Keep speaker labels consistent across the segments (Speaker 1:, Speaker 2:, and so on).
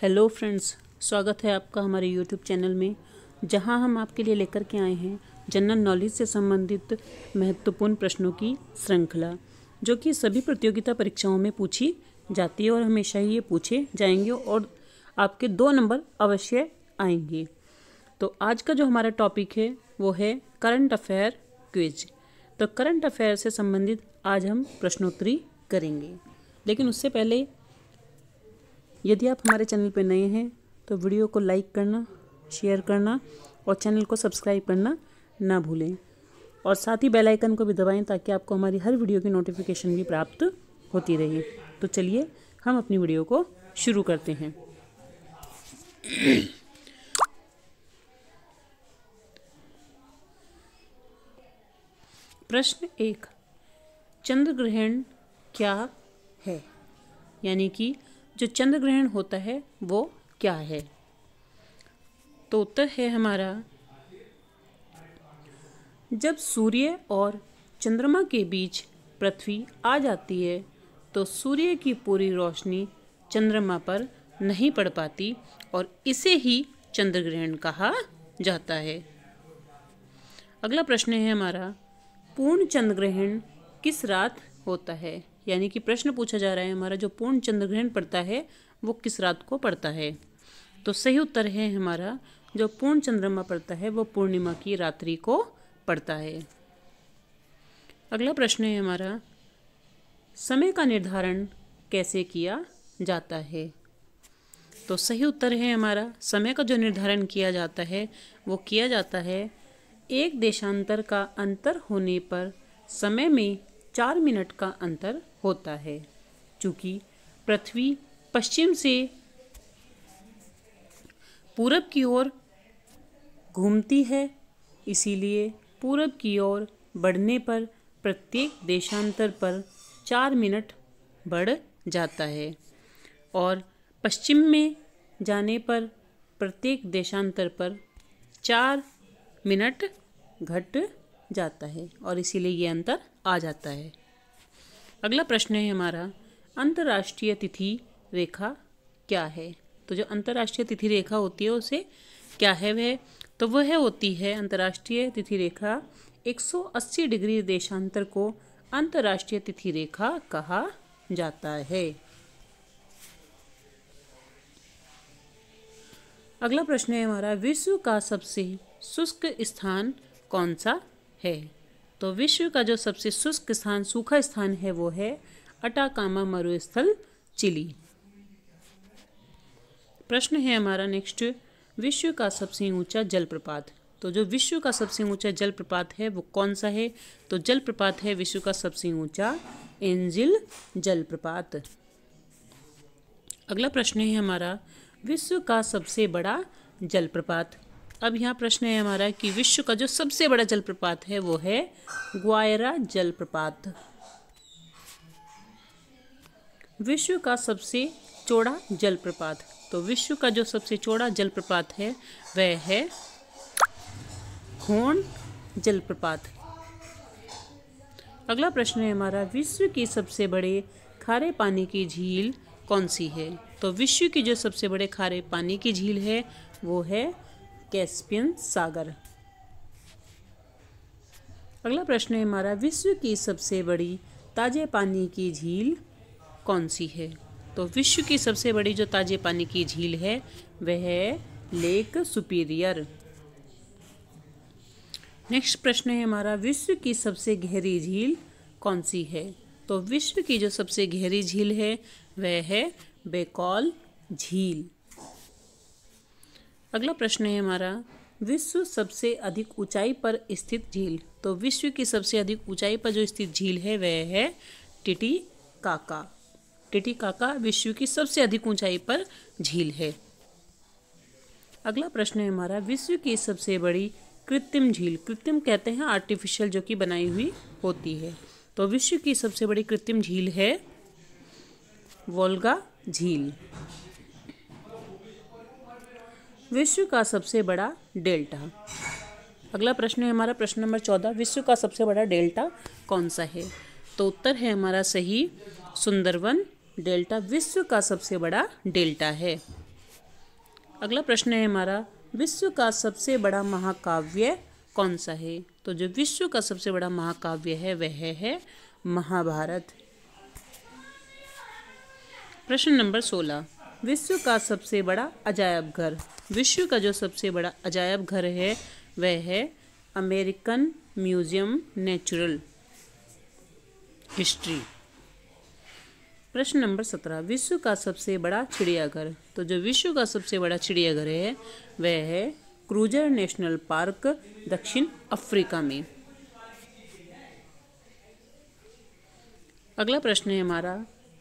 Speaker 1: hello friends स्वागत है आपका हमारे यूट्यूब चैनल में जहां हम आपके लिए लेकर के आए हैं जनरल नॉलेज से संबंधित महत्वपूर्ण प्रश्नों की श्रृंखला जो कि सभी प्रतियोगिता परीक्षाओं में पूछी जाती है और हमेशा ही ये पूछे जाएंगे और आपके दो नंबर अवश्य आएंगे तो आज का जो हमारा टॉपिक है वो है करंट अफेयर क्विज तो करंट अफेयर से संबंधित आज हम प्रश्नोत्तरी करेंगे लेकिन उससे पहले यदि आप हमारे चैनल पर नए हैं तो वीडियो को लाइक करना शेयर करना और चैनल को सब्सक्राइब करना ना भूलें और साथ ही बेल आइकन को भी दबाएं ताकि आपको हमारी हर वीडियो की नोटिफिकेशन भी प्राप्त होती रहे तो चलिए हम अपनी वीडियो को शुरू करते हैं प्रश्न एक चंद्र ग्रहण क्या है यानी कि जो चंद्र ग्रहण होता है वो क्या है तो उत्तर है हमारा जब सूर्य और चंद्रमा के बीच पृथ्वी आ जाती है तो सूर्य की पूरी रोशनी चंद्रमा पर नहीं पड़ पाती और इसे ही चंद्र ग्रहण कहा जाता है अगला प्रश्न है हमारा पूर्ण चंद्र ग्रहण किस रात होता है यानी कि प्रश्न पूछा जा रहा है हमारा जो पूर्ण चंद्रग्रहण पड़ता है वो किस रात को पड़ता है तो सही उत्तर है हमारा जो पूर्ण चंद्रमा पड़ता है वो पूर्णिमा की रात्रि को पड़ता है अगला प्रश्न है हमारा समय का निर्धारण कैसे किया जाता है तो सही उत्तर है हमारा समय का जो निर्धारण किया जाता है वो किया जाता है एक देशांतर का अंतर होने पर समय में चार मिनट का अंतर होता है चूँकि पृथ्वी पश्चिम से पूरब की ओर घूमती है इसीलिए पूरब की ओर बढ़ने पर प्रत्येक देशांतर पर चार मिनट बढ़ जाता है और पश्चिम में जाने पर प्रत्येक देशांतर पर चार मिनट घट जाता है और इसीलिए ये अंतर आ जाता है अगला प्रश्न है हमारा अंतर्राष्ट्रीय तिथि रेखा क्या है तो जो अंतर्राष्ट्रीय तिथि रेखा होती है उसे क्या है वह तो वह होती है अंतर्राष्ट्रीय तिथि रेखा 180 डिग्री देशांतर को अंतर्राष्ट्रीय तिथि रेखा कहा जाता है अगला प्रश्न है हमारा विश्व का सबसे शुष्क स्थान कौन सा है तो विश्व का जो सबसे शुष्क स्थान सूखा स्थान है वो है अटाकामा मरुस्थल चिली प्रश्न है हमारा नेक्स्ट विश्व का सबसे ऊंचा जलप्रपात तो जो विश्व का सबसे ऊंचा जलप्रपात है वो कौन सा है तो जलप्रपात है विश्व का सबसे ऊंचा एंजिल जलप्रपात अगला प्रश्न है हमारा विश्व का सबसे बड़ा जलप्रपात अब यहाँ प्रश्न है हमारा कि विश्व का जो सबसे बड़ा जलप्रपात है वो है ग्वायरा जलप्रपात विश्व का सबसे चौड़ा जलप्रपात तो विश्व का जो सबसे चौड़ा जलप्रपात है वह है होन जलप्रपात अगला प्रश्न है हमारा विश्व की सबसे बड़े खारे पानी की झील कौन सी है तो विश्व की जो सबसे बड़े खारे पानी की झील है वो है कैस्पियन सागर अगला प्रश्न है हमारा विश्व की सबसे बड़ी ताजे पानी की झील कौन सी है तो विश्व की सबसे बड़ी जो ताजे पानी की झील है वह है लेक सुपीरियर नेक्स्ट प्रश्न है हमारा विश्व की सबसे गहरी झील कौन सी है तो विश्व की जो सबसे गहरी झील है वह है बेकॉल झील अगला प्रश्न है हमारा विश्व सबसे अधिक ऊंचाई पर स्थित झील तो विश्व की सबसे अधिक ऊंचाई पर जो स्थित झील है वह है टिटी काका टिटी काका विश्व की सबसे अधिक ऊंचाई पर झील है अगला प्रश्न है हमारा विश्व की सबसे बड़ी कृत्रिम झील कृत्रिम कहते हैं आर्टिफिशियल जो कि बनाई हुई होती है तो विश्व की सबसे बड़ी कृत्रिम झील है वोल्गा झील विश्व का सबसे बड़ा डेल्टा अगला प्रश्न है हमारा प्रश्न नंबर चौदह विश्व का सबसे बड़ा डेल्टा कौन सा है तो उत्तर है हमारा सही सुंदरवन डेल्टा विश्व का सबसे बड़ा डेल्टा है अगला प्रश्न है हमारा विश्व का सबसे बड़ा महाकाव्य कौन सा है तो जो विश्व का सबसे बड़ा महाकाव्य है वह है महाभारत प्रश्न नंबर सोलह विश्व का सबसे बड़ा अजायब घर विश्व का जो सबसे बड़ा अजायब घर है वह है अमेरिकन म्यूजियम नेचुरल हिस्ट्री प्रश्न नंबर सत्रह विश्व का सबसे बड़ा चिड़ियाघर तो जो विश्व का सबसे बड़ा चिड़ियाघर है वह है क्रूजर नेशनल पार्क दक्षिण अफ्रीका में अगला प्रश्न है हमारा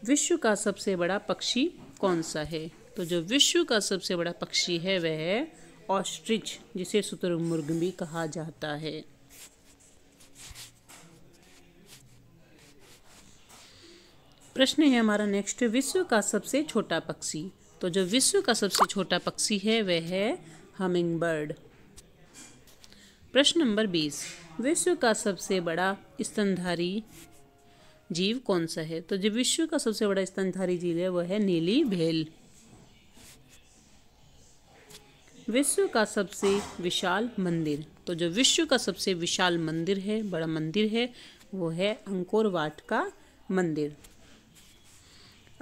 Speaker 1: विश्व का सबसे बड़ा पक्षी कौन सा है तो जो विश्व का सबसे बड़ा पक्षी है वह है ऑस्ट्रिच जिसे शुतुरमुर्ग भी कहा जाता है प्रश्न है हमारा नेक्स्ट विश्व का सबसे छोटा पक्षी तो जो विश्व का सबसे छोटा पक्षी है वह है हमिंग बर्ड प्रश्न नंबर बीस विश्व का सबसे बड़ा स्तनधारी जीव कौन सा है तो जो विश्व का सबसे बड़ा स्तनधारी जीव है वह है नीली भेल विश्व का सबसे विशाल मंदिर तो जो विश्व का सबसे विशाल मंदिर है बड़ा मंदिर है वो है अंकोरवाट का मंदिर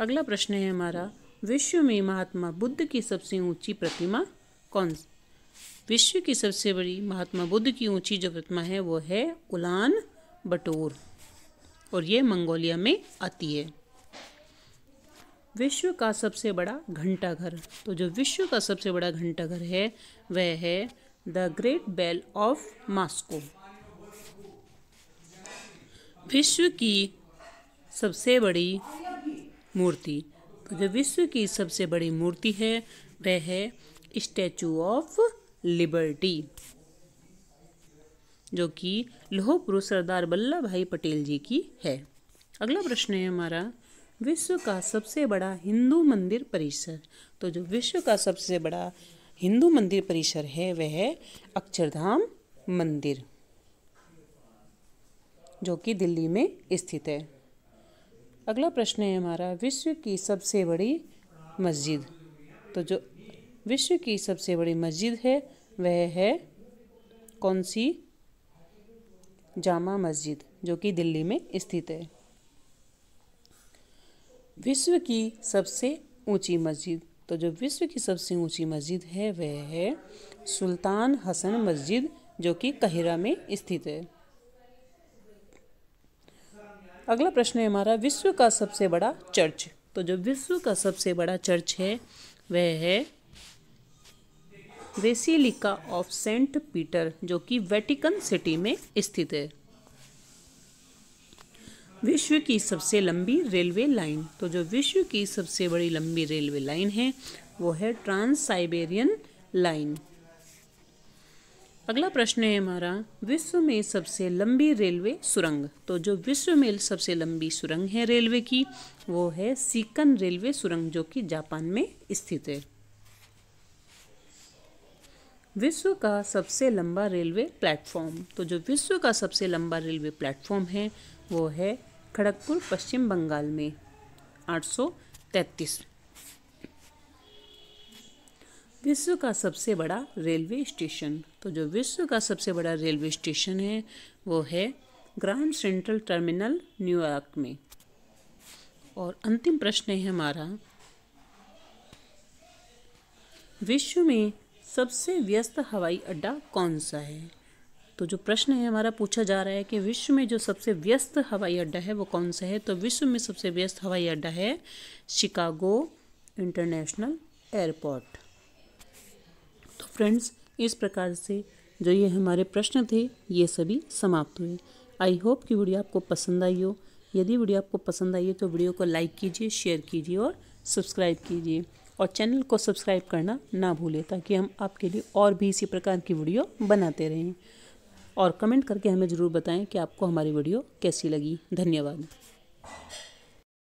Speaker 1: अगला प्रश्न है हमारा विश्व में महात्मा बुद्ध की सबसे ऊंची प्रतिमा कौन विश्व की सबसे बड़ी महात्मा बुद्ध की ऊंची जो प्रतिमा है वो है उलान बटोर और ये मंगोलिया में आती है विश्व का सबसे बड़ा घंटाघर तो जो विश्व का सबसे बड़ा घंटाघर है वह है the great bell of Moscow विश्व की सबसे बड़ी मूर्ति तो जो विश्व की सबसे बड़ी मूर्ति है वह है स्टैचू ऑफ लिबर्टी जो कि लोह पुरुष सरदार वल्लभ भाई पटेल जी की है अगला प्रश्न है हमारा विश्व का सबसे बड़ा हिंदू मंदिर परिसर तो जो विश्व का सबसे बड़ा हिंदू मंदिर परिसर है वह है अक्षरधाम मंदिर जो कि दिल्ली में स्थित है अगला प्रश्न है हमारा विश्व की सबसे बड़ी मस्जिद तो जो विश्व की सबसे बड़ी मस्जिद है वह है कौन सी जामा मस्जिद जो कि दिल्ली में स्थित है विश्व की सबसे ऊंची मस्जिद तो जो विश्व की सबसे ऊंची मस्जिद है वह है सुल्तान हसन मस्जिद जो कि कहिरा में स्थित है अगला प्रश्न है हमारा विश्व का सबसे बड़ा चर्च तो जो विश्व का सबसे बड़ा चर्च है वह है बेसिलिका ऑफ सेंट पीटर जो कि वेटिकन सिटी में स्थित है विश्व की सबसे लंबी रेलवे लाइन तो जो विश्व की सबसे बड़ी लंबी रेलवे लाइन है वो है ट्रांस साइबेरियन लाइन अगला प्रश्न है हमारा विश्व में सबसे लंबी रेलवे सुरंग तो जो विश्व में सबसे लंबी सुरंग है रेलवे की वो है सीकन रेलवे सुरंग जो कि जापान में स्थित है विश्व का सबसे लंबा रेलवे प्लेटफॉर्म तो जो विश्व का सबसे लंबा रेलवे प्लेटफॉर्म है वो है खड़गपुर पश्चिम बंगाल में 833 विश्व का सबसे बड़ा रेलवे स्टेशन तो जो विश्व का सबसे बड़ा रेलवे स्टेशन है वो है ग्रांड सेंट्रल टर्मिनल न्यूयॉर्क में और अंतिम प्रश्न है हमारा विश्व में सबसे व्यस्त हवाई अड्डा कौन सा है तो जो प्रश्न है हमारा पूछा जा रहा है कि विश्व में जो सबसे व्यस्त हवाई अड्डा है वो कौन सा है तो विश्व में सबसे व्यस्त हवाई अड्डा है शिकागो इंटरनेशनल एयरपोर्ट तो फ्रेंड्स इस प्रकार से जो ये हमारे प्रश्न थे ये सभी समाप्त हुए आई होप कि वीडियो आपको पसंद आई हो यदि वीडियो आपको पसंद आई है तो वीडियो को लाइक कीजिए शेयर कीजिए और सब्सक्राइब कीजिए और चैनल को सब्सक्राइब करना ना भूलें ताकि हम आपके लिए और भी इसी प्रकार की वीडियो बनाते रहें और कमेंट करके हमें ज़रूर बताएं कि आपको हमारी वीडियो कैसी लगी धन्यवाद